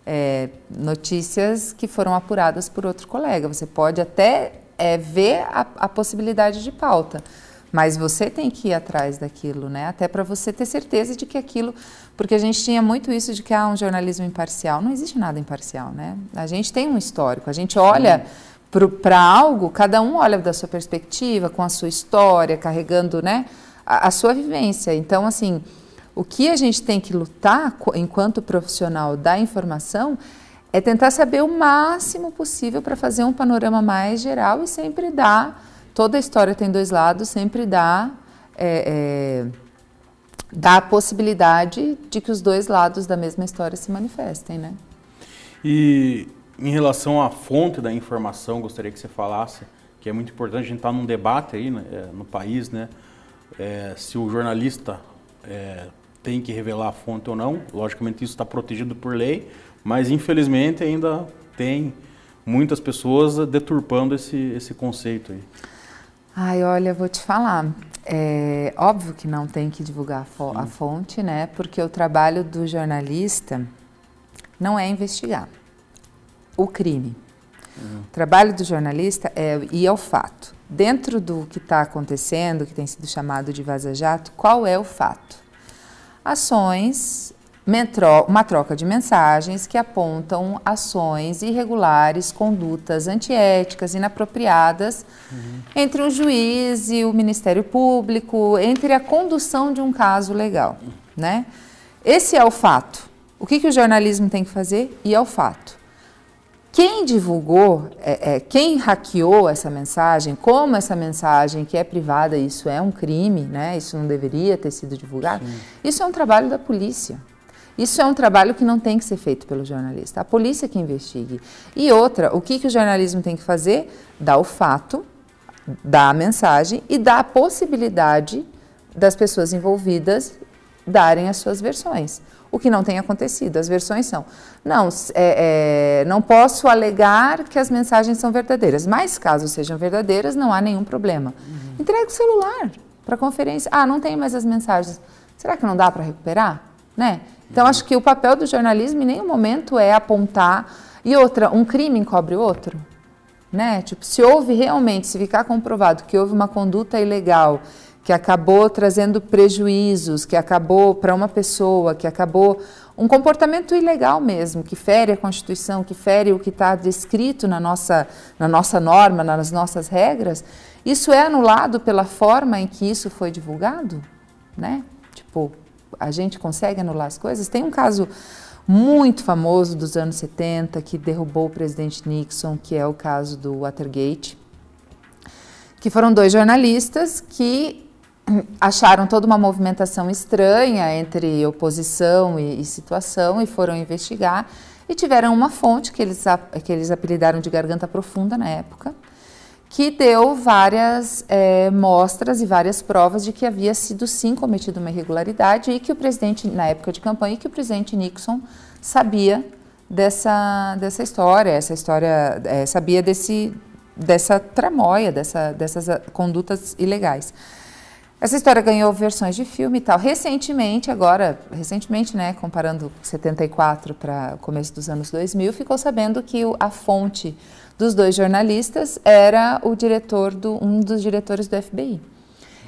é, notícias que foram apuradas por outro colega. Você pode até é, ver a, a possibilidade de pauta, mas você tem que ir atrás daquilo, né? Até para você ter certeza de que aquilo, porque a gente tinha muito isso de que há ah, um jornalismo imparcial. Não existe nada imparcial, né? A gente tem um histórico, a gente olha para algo, cada um olha da sua perspectiva, com a sua história, carregando, né, a, a sua vivência. Então, assim, o que a gente tem que lutar enquanto profissional da informação é tentar saber o máximo possível para fazer um panorama mais geral e sempre dar toda história tem dois lados, sempre dá, é, é, dá a possibilidade de que os dois lados da mesma história se manifestem, né? E em relação à fonte da informação, gostaria que você falasse, que é muito importante, a gente está num debate aí né, é, no país, né? É, se o jornalista é, tem que revelar a fonte ou não, logicamente isso está protegido por lei, mas infelizmente ainda tem muitas pessoas deturpando esse, esse conceito aí. Ai, olha, vou te falar. É óbvio que não tem que divulgar a, fo a fonte, né? Porque o trabalho do jornalista não é investigar o crime. Uhum. O trabalho do jornalista é ir ao é fato. Dentro do que está acontecendo, que tem sido chamado de vaza-jato, qual é o fato? Ações uma troca de mensagens que apontam ações irregulares, condutas antiéticas, inapropriadas uhum. entre o juiz e o Ministério Público, entre a condução de um caso legal. Né? Esse é o fato. O que, que o jornalismo tem que fazer? E é o fato. Quem divulgou, é, é, quem hackeou essa mensagem, como essa mensagem que é privada, isso é um crime, né? isso não deveria ter sido divulgado, Sim. isso é um trabalho da polícia. Isso é um trabalho que não tem que ser feito pelo jornalista. A polícia que investigue. E outra, o que, que o jornalismo tem que fazer? Dar o fato, dar a mensagem e dar a possibilidade das pessoas envolvidas darem as suas versões. O que não tem acontecido. As versões são: não, é, é, não posso alegar que as mensagens são verdadeiras, mas caso sejam verdadeiras, não há nenhum problema. Uhum. o celular para conferência. Ah, não tem mais as mensagens. Será que não dá para recuperar? Né? Então, acho que o papel do jornalismo em nenhum momento é apontar. E outra, um crime encobre o outro. Né? Tipo, se houve realmente, se ficar comprovado que houve uma conduta ilegal, que acabou trazendo prejuízos, que acabou para uma pessoa, que acabou um comportamento ilegal mesmo, que fere a Constituição, que fere o que está descrito na nossa, na nossa norma, nas nossas regras, isso é anulado pela forma em que isso foi divulgado, né? Tipo, a gente consegue anular as coisas. Tem um caso muito famoso dos anos 70 que derrubou o presidente Nixon, que é o caso do Watergate, que foram dois jornalistas que (clears throat) acharam toda uma movimentação estranha entre oposição e, e situação e foram investigar e tiveram uma fonte que eles, que eles apelidaram de garganta profunda na época que deu várias é, mostras e várias provas de que havia sido sim cometida uma irregularidade e que o presidente, na época de campanha, e que o presidente Nixon sabia dessa, dessa história, essa história, é, sabia desse, dessa tramóia, dessa, dessas ah, condutas ilegais. Essa história ganhou versões de filme e tal. Recentemente, agora, recentemente, né, comparando 74 para o começo dos anos 2000, ficou sabendo que a fonte dos dois jornalistas era o diretor do um dos diretores do FBI.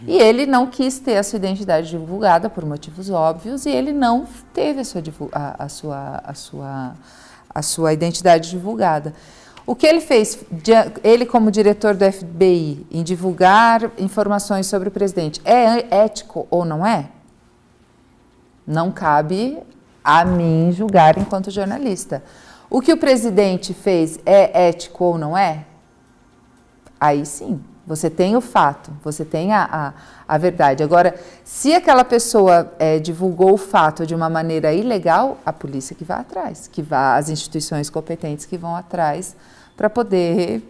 E ele não quis ter a sua identidade divulgada por motivos óbvios e ele não teve a sua, a, a sua, a sua, a sua identidade divulgada. O que ele fez, ele como diretor do FBI, em divulgar informações sobre o presidente, é ético ou não é? Não cabe a mim julgar enquanto jornalista. O que o presidente fez é ético ou não é? Aí sim, você tem o fato, você tem a, a, a verdade. Agora, se aquela pessoa é, divulgou o fato de uma maneira ilegal, a polícia que vai atrás, que vá as instituições competentes que vão atrás para poder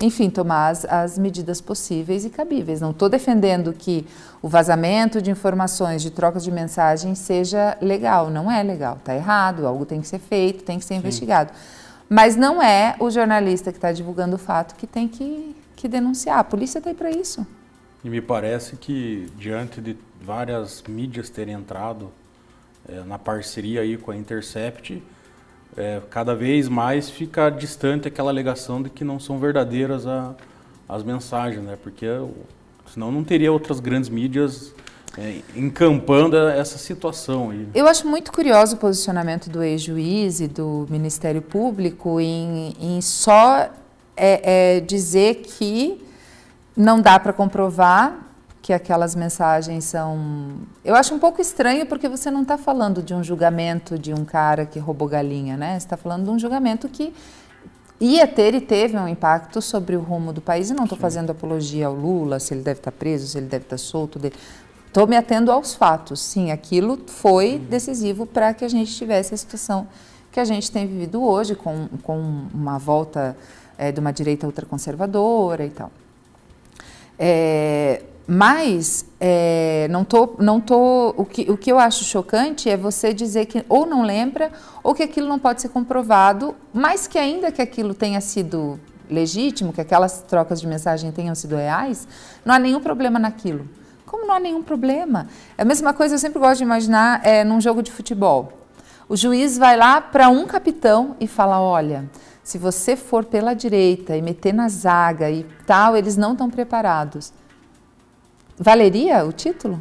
enfim, tomar as, as, medidas possíveis e cabíveis. Não estou defendendo que o vazamento de informações, de trocas de mensagens seja legal. Não é legal, está errado, algo tem que ser feito, tem que ser Sim. investigado. Mas não é o jornalista que está divulgando o fato que tem que, que denunciar. A polícia está aí para isso. E me parece que, diante de várias mídias terem entrado é, na parceria aí com a Intercept, é, cada vez mais fica distante aquela alegação de que não são verdadeiras a, as mensagens, né? Porque senão não teria outras grandes mídias é, encampando essa situação. Aí. Eu acho muito curioso o posicionamento do ex-juiz e do Ministério Público em, em só é, é dizer que não dá para comprovar que aquelas mensagens são. Eu acho um pouco estranho porque você não está falando de um julgamento de um cara que roubou galinha, né? Você está falando de um julgamento que ia ter e teve um impacto sobre o rumo do país. E não estou fazendo apologia ao Lula, se ele deve estar tá preso, se ele deve estar tá solto. Estou de... me atendo aos fatos. Sim, aquilo foi decisivo para que a gente tivesse a situação que a gente tem vivido hoje, com, com uma volta é, de uma direita ultraconservadora e tal. É, mas é, não tô, não tô, o, que, o que eu acho chocante é você dizer que ou não lembra ou que aquilo não pode ser comprovado, mas que ainda que aquilo tenha sido legítimo, que aquelas trocas de mensagem tenham sido reais, não há nenhum problema naquilo. Como não há nenhum problema? É a mesma coisa, eu sempre gosto de imaginar é, num jogo de futebol. O juiz vai lá para um capitão e fala: olha, se você for pela direita e meter na zaga e tal, eles não estão preparados. Valeria o título?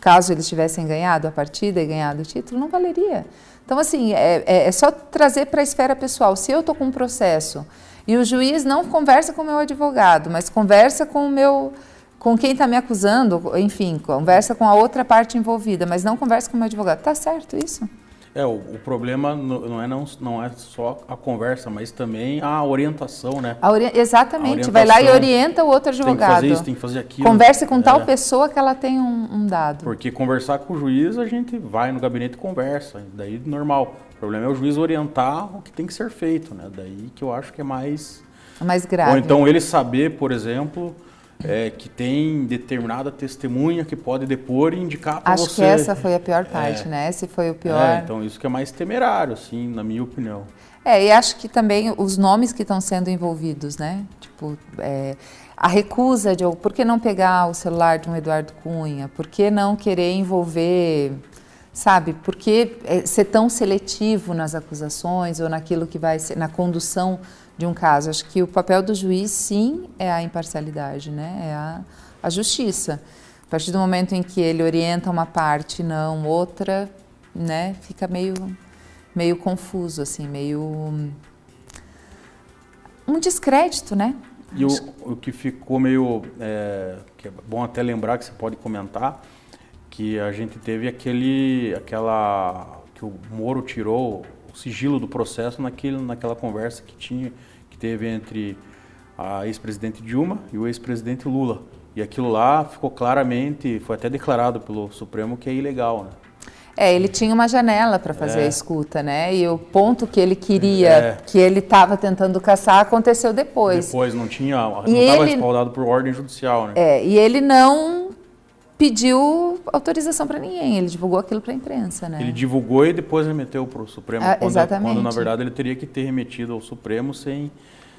Caso eles tivessem ganhado a partida e ganhado o título, não valeria. Então, assim, é, é, é só trazer para a esfera pessoal. Se eu estou com um processo e o juiz não conversa com o meu advogado, mas conversa com o meu com quem está me acusando, enfim, conversa com a outra parte envolvida, mas não conversa com o meu advogado. Tá certo isso? É, o, o problema não é, não, não é só a conversa, mas também a orientação, né? A ori exatamente, a vai lá e orienta o outro advogado. Tem que fazer isso, tem que fazer aquilo. Converse com é. tal pessoa que ela tem um, um, dado. Porque conversar com o juiz, a gente vai no gabinete e conversa, daí normal. O problema é o juiz orientar o que tem que ser feito, né? Daí que eu acho que é mais... É mais grave. Ou então ele saber, por exemplo, é, que tem determinada testemunha que pode depor e indicar para você. Acho que essa foi a pior parte, é. né? Esse foi o pior. É, então isso que é mais temerário, assim, na minha opinião. É, e acho que também os nomes que estão sendo envolvidos, né? Tipo, é, a recusa de por que não pegar o celular de um Eduardo Cunha? Por que não querer envolver, sabe? Por que é, ser tão seletivo nas acusações ou naquilo que vai ser, na condução de um caso. Acho que o papel do juiz, sim, é a imparcialidade, né? é a, a justiça. A partir do momento em que ele orienta uma parte e não outra, né, fica meio, meio confuso, assim, meio... Hum, um descrédito, né? E o, o que ficou meio... É, que é bom até lembrar que você pode comentar, que a gente teve aquele... aquela que o Moro tirou sigilo do processo naquele, naquela conversa que tinha que teve entre a ex-presidente Dilma e o ex-presidente Lula. E aquilo lá ficou claramente, foi até declarado pelo Supremo que é ilegal, né? É, ele tinha uma janela para fazer é. a escuta, né? E o ponto que ele queria, é. que ele estava tentando caçar, aconteceu depois. Depois, não tinha, não estava respaldado por ordem judicial, né? É, e ele não pediu autorização para ninguém, ele divulgou aquilo para a imprensa, né? Ele divulgou e depois remeteu para o Supremo, ah, quando, exatamente. quando na verdade ele teria que ter remetido ao Supremo sem,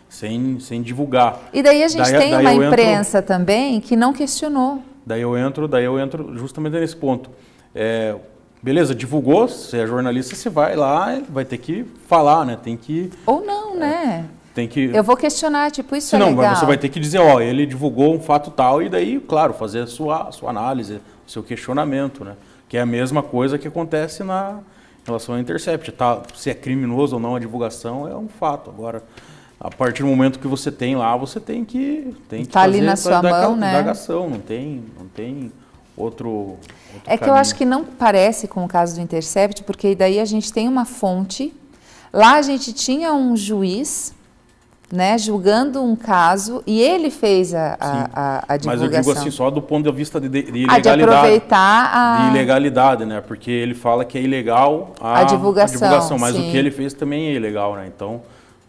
sem, sem divulgar. E daí a gente daí, tem daí uma imprensa entro, também que não questionou. Daí eu entro, daí eu entro justamente nesse ponto. É, beleza, divulgou, você é jornalista, você vai lá, vai ter que falar, né? Tem que. Ou não, né? é, né? tem que. Eu vou questionar, tipo, isso Senão, é legal. Não, você vai ter que dizer, ó, ele divulgou um fato tal, e daí, claro, fazer a sua, a sua análise, o seu questionamento, né? Que é a mesma coisa que acontece na relação ao Intercept. Tá, se é criminoso ou não a divulgação é um fato. Agora, a partir do momento que você tem lá, você tem que. Tem que tá fazer, ali na sua da, mão, da, né? Indagação, não tem, não tem outro. outro é que eu acho que não parece com o caso do Intercept, porque daí a gente tem uma fonte. Lá a gente tinha um juiz né, julgando um caso e ele fez a, a, a, a, divulgação. Mas eu digo assim, só do ponto de vista de, de ilegalidade. Ah, de aproveitar a... De ilegalidade, né? Porque ele fala que é ilegal a, divulgação, divulgação, mas sim. o que ele fez também é ilegal, né? Então,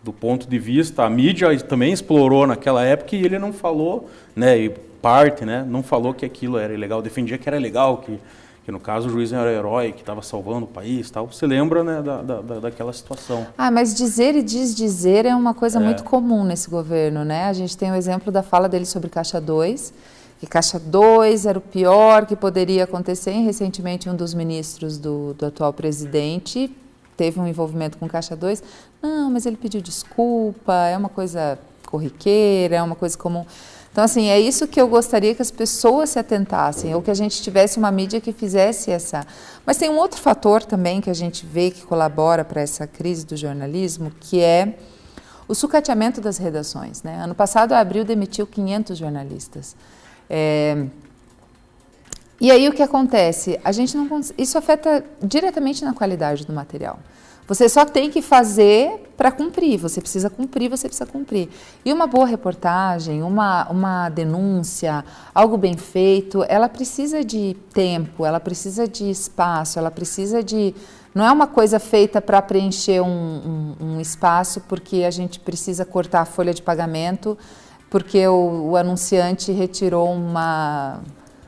do ponto de vista, a mídia também explorou naquela época e ele não falou, né? E parte, né? Não falou que aquilo era ilegal, defendia que era legal, que que no caso o juiz era herói, que estava salvando o país tal. Você lembra né, da, da, daquela situação. Ah, mas dizer e desdizer é uma coisa é. muito comum nesse governo, né? A gente tem o exemplo da fala dele sobre Caixa 2, que Caixa 2 era o pior que poderia acontecer, e recentemente um dos ministros do, do atual presidente teve um envolvimento com Caixa 2. Não, mas ele pediu desculpa, é uma coisa corriqueira, é uma coisa comum. Então, assim, é isso que eu gostaria que as pessoas se atentassem, ou que a gente tivesse uma mídia que fizesse essa. Mas tem um outro fator também que a gente vê que colabora para essa crise do jornalismo, que é o sucateamento das redações. Né? Ano passado, a Abril demitiu 500 jornalistas. É... E aí o que acontece? A gente não isso afeta diretamente na qualidade do material. Você só tem que fazer para cumprir. Você precisa cumprir, você precisa cumprir. E uma boa reportagem, uma, uma denúncia, algo bem feito, ela precisa de tempo, ela precisa de espaço, ela precisa de. Não é uma coisa feita para preencher um, um, um espaço porque a gente precisa cortar a folha de pagamento porque o, o, anunciante retirou uma,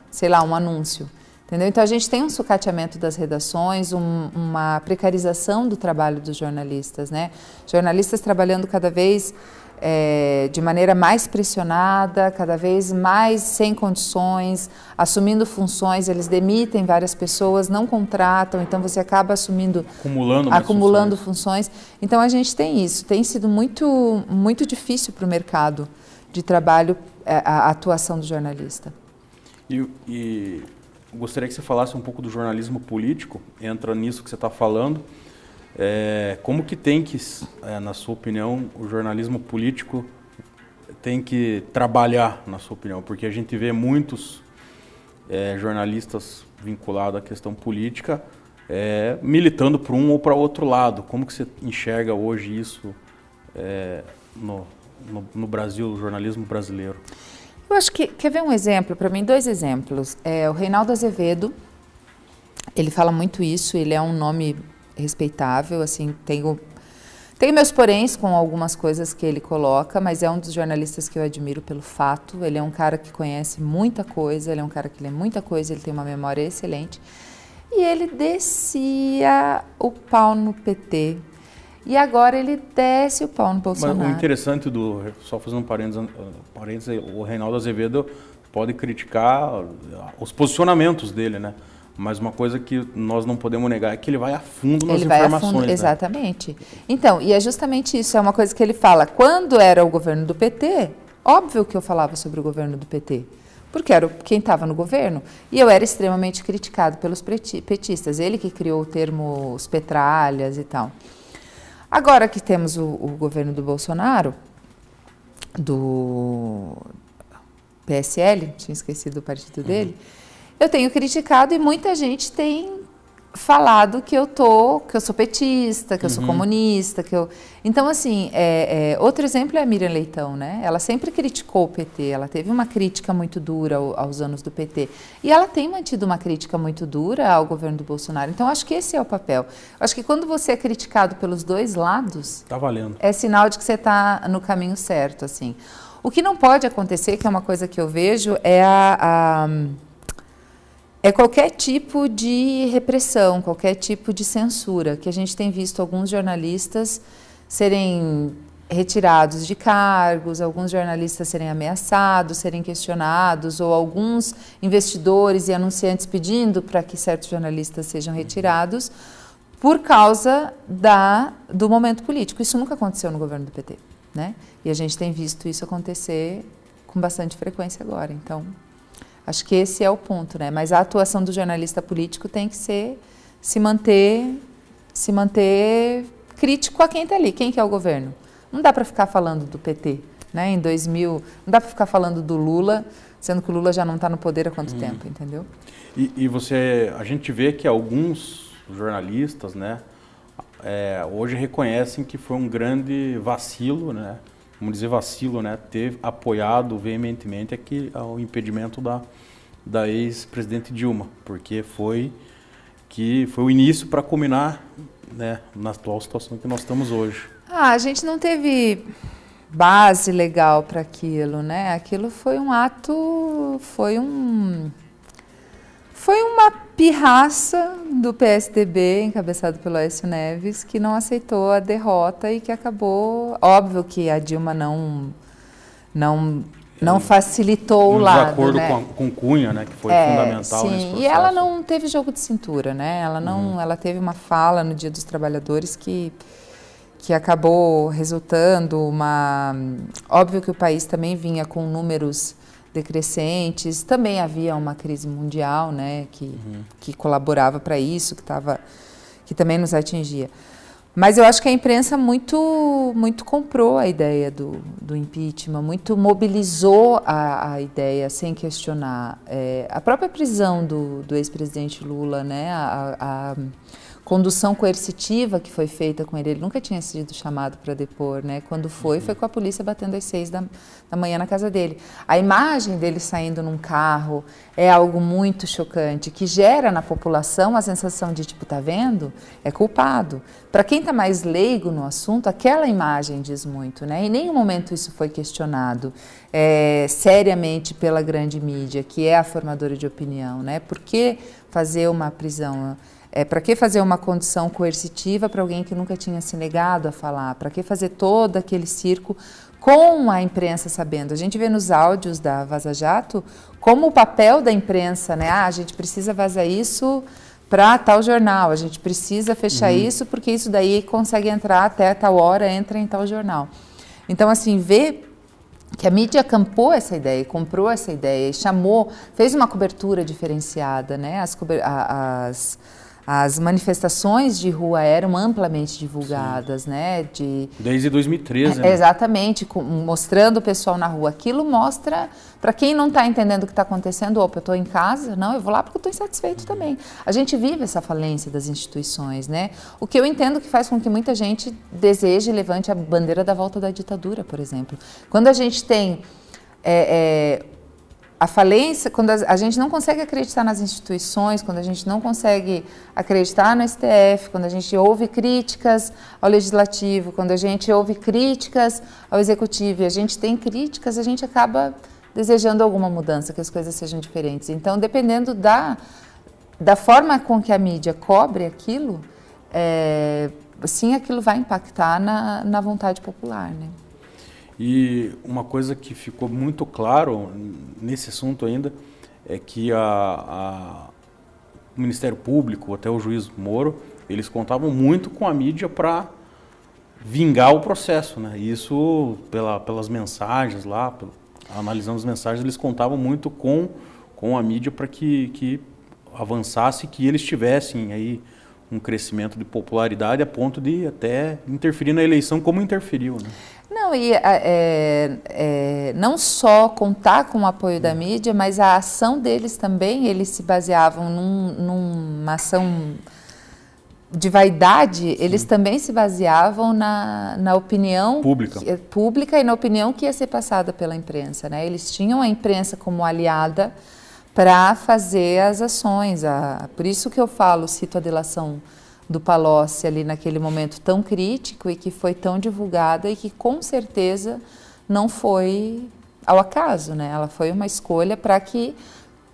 sei lá, um anúncio. Entendeu? Então a gente tem um sucateamento das redações, um, uma precarização do trabalho dos jornalistas, né? Jornalistas trabalhando cada vez é, de maneira mais pressionada, cada vez mais sem condições, assumindo funções, eles demitem várias pessoas, não contratam, então você acaba assumindo, acumulando, acumulando funções. funções. Então a gente tem isso, tem sido muito, muito difícil para o mercado de trabalho é, a, a atuação do jornalista. e, e gostaria que você falasse um pouco do jornalismo político, entra nisso que você está falando. É, como que tem que, é, na sua opinião, o jornalismo político tem que trabalhar, na sua opinião? Porque a gente vê muitos é, jornalistas vinculados à questão política é, militando para um ou para outro lado. Como que você enxerga hoje isso é, no, no, no Brasil, o jornalismo brasileiro? Eu acho que, quer ver um exemplo, para mim, dois exemplos. É, o Reinaldo Azevedo, ele fala muito isso, ele é um nome respeitável, assim, tenho, tenho meus poréns com algumas coisas que ele coloca, mas é um dos jornalistas que eu admiro pelo fato, ele é um cara que conhece muita coisa, ele é um cara que lê muita coisa, ele tem uma memória excelente, e ele descia o pau no PT e agora ele desce o pau no Bolsonaro. Mas o interessante do. Só fazendo parênteses, ah, parênteses o Reinaldo Azevedo pode criticar ah, os posicionamentos dele, né? Mas uma coisa que nós não podemos negar é que ele vai a fundo nas ele vai informações. Fundo, né? exatamente. Né? Então, e é justamente isso, é uma coisa que ele fala. Quando era o governo do PT, óbvio que eu falava sobre o governo do PT, porque era quem estava no governo, e eu era extremamente criticado pelos petistas, ele que criou o termo os petralhas e tal. Agora que temos o, o governo do Bolsonaro, do PSL, tinha esquecido o partido uhum. dele, eu tenho criticado e muita gente tem falado que eu tô, que eu sou petista, que eu sou uhum. comunista, que eu... Então, assim, é, é, outro exemplo é a Miriam Leitão, né? Ela sempre criticou o PT, ela teve uma crítica muito dura ao, aos anos do PT. E ela tem mantido uma crítica muito dura ao governo do Bolsonaro. Então, acho que esse é o papel. Acho que quando você é criticado pelos dois lados... Tá valendo. É sinal de que você está no caminho certo, assim. O que não pode acontecer, que é uma coisa que eu vejo, é a, a é qualquer tipo de repressão, qualquer tipo de censura, que a gente tem visto alguns jornalistas serem retirados de cargos, alguns jornalistas serem ameaçados, serem questionados, ou alguns investidores e anunciantes pedindo para que certos jornalistas sejam uhum. retirados por causa da, do momento político. Isso nunca aconteceu no governo do PT, né? E a gente tem visto isso acontecer com bastante frequência agora. Então, Acho que esse é o ponto, né? Mas a atuação do jornalista político tem que ser se manter, se manter crítico a quem está ali, quem que é o governo. Não dá para ficar falando do PT, né? Em 2000, não dá para ficar falando do Lula, sendo que o Lula já não está no poder há quanto hum. tempo, entendeu? E, e, você, a gente vê que alguns jornalistas, né, é, hoje reconhecem que foi um grande vacilo, né? vamos dizer, vacilo, né, ter apoiado veementemente aqui ah, o impedimento da, da ex-presidente Dilma, porque foi que foi o início para culminar né, na atual situação que nós estamos hoje. Ah, a gente não teve base legal para aquilo, né? Aquilo foi um ato, foi um foi uma pirraça do PSDB, encabeçado pelo Aécio Neves, que não aceitou a derrota e que acabou. Óbvio que a Dilma não. não não facilitou o lado, desacordo né? com, a, com Cunha, né, que foi é, fundamental sim. nesse processo. E ela não teve jogo de cintura, né? Ela não, uhum. ela teve uma fala no Dia dos Trabalhadores que que acabou resultando uma óbvio que o país também vinha com números decrescentes. Também havia uma crise mundial, né, que, uhum. que colaborava para isso, que tava, que também nos atingia. Mas eu acho que a imprensa muito, muito comprou a ideia do, do impeachment, muito mobilizou a, a ideia sem questionar. É, a própria prisão do, do ex-presidente Lula, né, a, a condução coercitiva que foi feita com ele. Ele nunca tinha sido chamado para depor, né? Quando foi, uhum. foi com a polícia batendo às seis da, da manhã na casa dele. A imagem dele saindo num carro é algo muito chocante, que gera na população a sensação de, tipo, tá vendo? É culpado. Para quem está mais leigo no assunto, aquela imagem diz muito, né? Em nenhum momento isso foi questionado é, seriamente pela grande mídia, que é a formadora de opinião, né? Por que fazer uma prisão... É, para que fazer uma condição coercitiva para alguém que nunca tinha se negado a falar? Para que fazer todo aquele circo com a imprensa sabendo? A gente vê nos áudios da Vaza Jato como o papel da imprensa, né? Ah, a gente precisa vazar isso para tal jornal, a gente precisa fechar uhum. isso porque isso daí consegue entrar até tal hora, entra em tal jornal. Então, assim, ver que a mídia acampou essa ideia, comprou essa ideia, chamou, fez uma cobertura diferenciada, né? As, as as manifestações de rua eram amplamente divulgadas, Sim. né? De... Desde 2013. Né? Exatamente, com, mostrando o pessoal na rua. Aquilo mostra, para quem não está entendendo o que está acontecendo, opa, eu estou em casa, não, eu vou lá porque eu estou insatisfeito uhum. também. A gente vive essa falência das instituições, né? O que eu entendo que faz com que muita gente deseje e levante a bandeira da volta da ditadura, por exemplo. Quando a gente tem é, é, a falência, quando a, gente não consegue acreditar nas instituições, quando a gente não consegue acreditar no STF, quando a gente ouve críticas ao legislativo, quando a gente ouve críticas ao executivo e a gente tem críticas, a gente acaba desejando alguma mudança, que as coisas sejam diferentes. Então, dependendo da, da forma com que a mídia cobre aquilo, é, sim, aquilo vai impactar na, na vontade popular. Né? E uma coisa que ficou muito claro nesse assunto ainda é que a, a, o Ministério Público, até o juiz Moro, eles contavam muito com a mídia para vingar o processo, né? Isso pela, pelas mensagens lá, pelo, analisando as mensagens, eles contavam muito com, com a mídia para que, que avançasse, que eles tivessem aí um crescimento de popularidade a ponto de até interferir na eleição como interferiu, né? Não, e ah, é, é, não só contar com o apoio da hum. mídia, mas a ação deles também, eles se baseavam num, numa ação de vaidade, Sim. eles também se baseavam na, na opinião pública. Que, pública e na opinião que ia ser passada pela imprensa. Né? Eles tinham a imprensa como aliada para fazer as ações. A, por isso que eu falo, cito a delação do Palocci ali naquele momento tão crítico e que foi tão divulgada e que com certeza não foi ao acaso, né? Ela foi uma escolha para que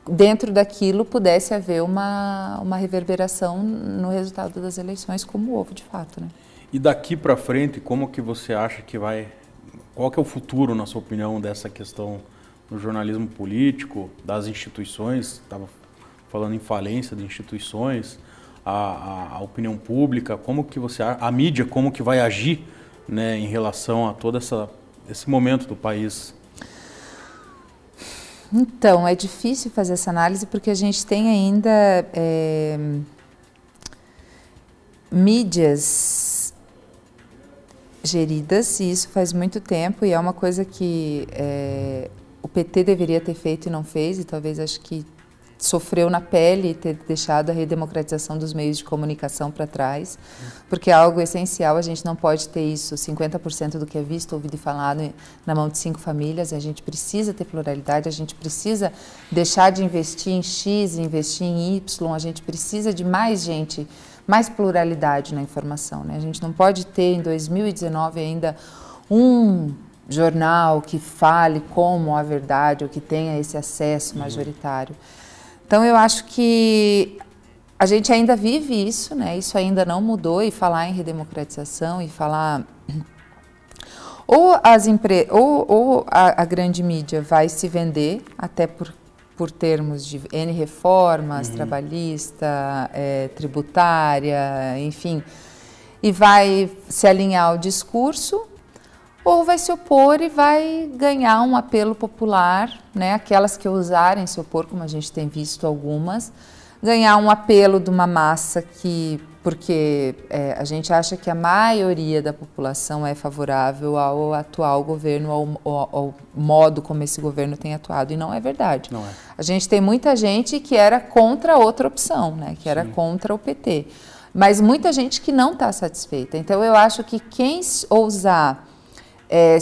dentro daquilo pudesse haver uma, uma reverberação no resultado das eleições como houve de fato, né? E daqui para frente, como que você acha que vai qual que é o futuro, na sua opinião, dessa questão do jornalismo político, das instituições? Estava falando em falência de instituições, a, a, opinião pública, como que você a mídia, como que vai agir, né, em relação a todo essa, esse momento do país? Então é difícil fazer essa análise porque a gente tem ainda é, mídias geridas e isso faz muito tempo e é uma coisa que é, o PT deveria ter feito e não fez e talvez acho que sofreu na pele ter deixado a redemocratização dos meios de comunicação para trás, porque é algo essencial, a gente não pode ter isso, 50% do que é visto, ouvido e falado na mão de cinco famílias, a gente precisa ter pluralidade, a gente precisa deixar de investir em X, investir em Y, a gente precisa de mais gente, mais pluralidade na informação, né? A gente não pode ter em 2019 ainda um jornal que fale como a verdade ou que tenha esse acesso uhum. majoritário. Uhum. Então eu acho que a gente ainda vive isso, né? Isso ainda não mudou e falar em redemocratização e falar (clears throat) ou as empre... ou, ou a, a, grande mídia vai se vender até por por termos de n reformas uhum. trabalhista, é, tributária, enfim, e vai se alinhar ao discurso ou vai se opor e vai ganhar um apelo popular, né? Aquelas que ousarem se opor, como a gente tem visto algumas, ganhar um apelo de uma massa que, porque é, a gente acha que a maioria da população é favorável ao atual governo, ao, ao, ao, modo como esse governo tem atuado, e não é verdade. Não é. A gente tem muita gente que era contra outra opção, né? Que era Sim. contra o PT. Mas muita gente que não está satisfeita. Então eu acho que quem ousar é,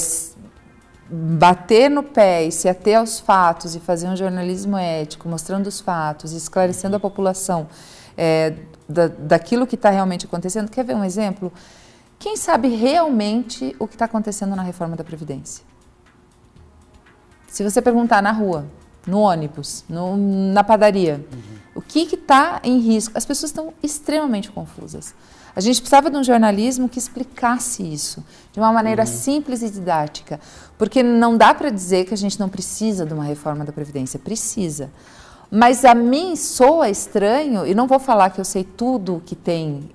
bater no pé e se ater aos fatos e fazer um jornalismo ético, mostrando os fatos, esclarecendo a uhum. população é, da, daquilo que está realmente acontecendo. Quer ver um exemplo? Quem sabe realmente o que está acontecendo na reforma da Previdência? Se você perguntar na rua, no ônibus, no, na padaria, uhum. o que está em risco? As pessoas estão extremamente confusas. A gente precisava de um jornalismo que explicasse isso de uma maneira uhum. simples e didática, porque não dá para dizer que a gente não precisa de uma reforma da previdência, precisa. Mas a mim soa estranho e não vou falar que eu sei tudo que tem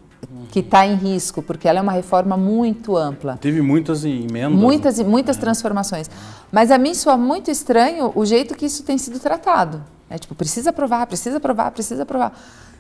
que está em risco, porque ela é uma reforma muito ampla. Teve muitas emendas. Muitas e né? muitas é. transformações. Mas a mim soa muito estranho o jeito que isso tem sido tratado. É tipo, precisa aprovar, precisa aprovar, precisa aprovar.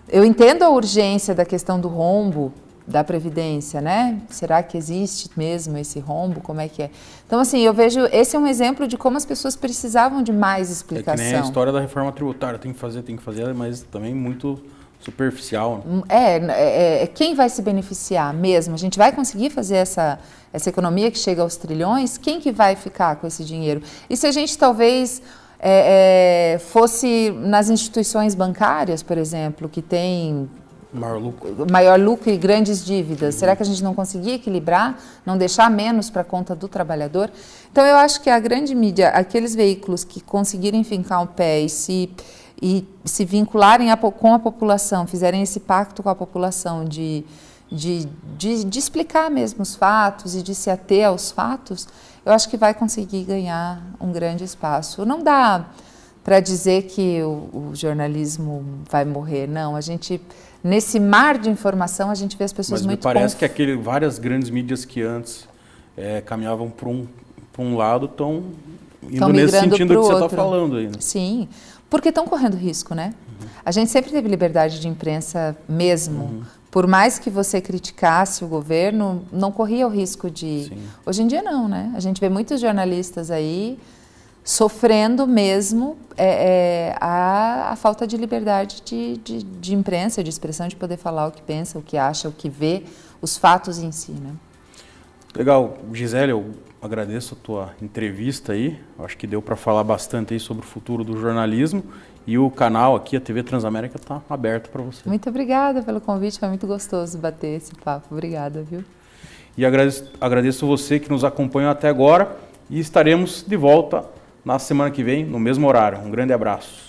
Eu entendo a urgência da questão do rombo, da Previdência, né? Será que existe mesmo esse rombo? Como é que é? Então, assim, eu vejo, esse é um exemplo de como as pessoas precisavam de mais explicação. É que nem a história da reforma tributária, tem que fazer, tem que fazer, mas também muito superficial. Né? Hum, é, é, é, é, quem vai se beneficiar mesmo? A gente vai conseguir fazer essa, essa economia que chega aos trilhões? Quem que vai ficar com esse dinheiro? E se a gente talvez... É, é, fosse nas instituições bancárias, por exemplo, que tem Maior lucro. maior lucro e grandes dívidas. Uhum. Será que a gente não conseguia equilibrar, não deixar menos para a conta do trabalhador? Então, eu acho que a grande mídia, aqueles veículos que conseguirem fincar o pé e se, e se vincularem a, com a população, fizerem esse pacto com a população de, de, de, de explicar mesmo os fatos e de se ater aos fatos, eu acho que vai conseguir ganhar um grande espaço. Não dá para dizer que o, o jornalismo vai morrer, não. A gente nesse mar de informação a gente vê as pessoas Mas muito. Mas parece conf... que aquele, várias grandes mídias que antes é, caminhavam para um, pra um lado estão indo tão nesse sentido que tá outro. você está falando aí. Né? Sim, porque estão correndo risco, né? Uhum. A gente sempre teve liberdade de imprensa mesmo. Uhum. Por mais que você criticasse o governo, não corria o risco de. Sim. Hoje em dia não, né? A gente vê muitos jornalistas aí sofrendo mesmo é, é, a, a, falta de liberdade de, de, de, imprensa, de expressão, de poder falar o que pensa, o que acha, o que vê, os fatos em si. Né? Legal, Gisele, eu agradeço a tua entrevista aí. Acho que deu para falar bastante aí sobre o futuro do jornalismo e o canal aqui, a TV Transamérica, está aberto para você. Muito obrigada pelo convite, foi muito gostoso bater esse papo. Obrigada, viu? E agradeço, agradeço você que nos acompanhou até agora e estaremos de volta na semana que vem, no mesmo horário. Um grande abraço.